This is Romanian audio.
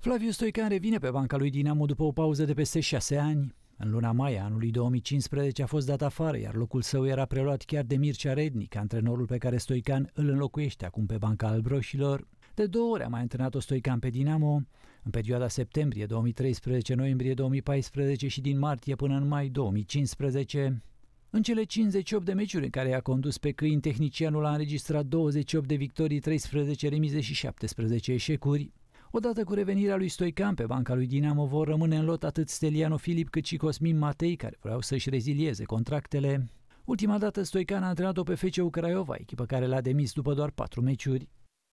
Flaviu Stoican revine pe banca lui Dinamo după o pauză de peste șase ani. În luna mai a anului 2015 a fost dat afară, iar locul său era preluat chiar de Mircea Rednic, antrenorul pe care Stoican îl înlocuiește acum pe banca albroșilor. De două ori a mai antrenat-o Stoican pe Dinamo, în perioada septembrie 2013, noiembrie 2014 și din martie până în mai 2015. În cele 58 de meciuri în care i-a condus pe câini, tehnicianul a înregistrat 28 de victorii, 13 remize și 17 eșecuri. Odată cu revenirea lui Stoican pe banca lui Dinamo vor rămâne în lot atât Steliano Filip cât și Cosmin Matei, care vreau să-și rezilieze contractele. Ultima dată Stoican a antrenat-o pe FCU Craiova, echipă care l-a demis după doar patru meciuri.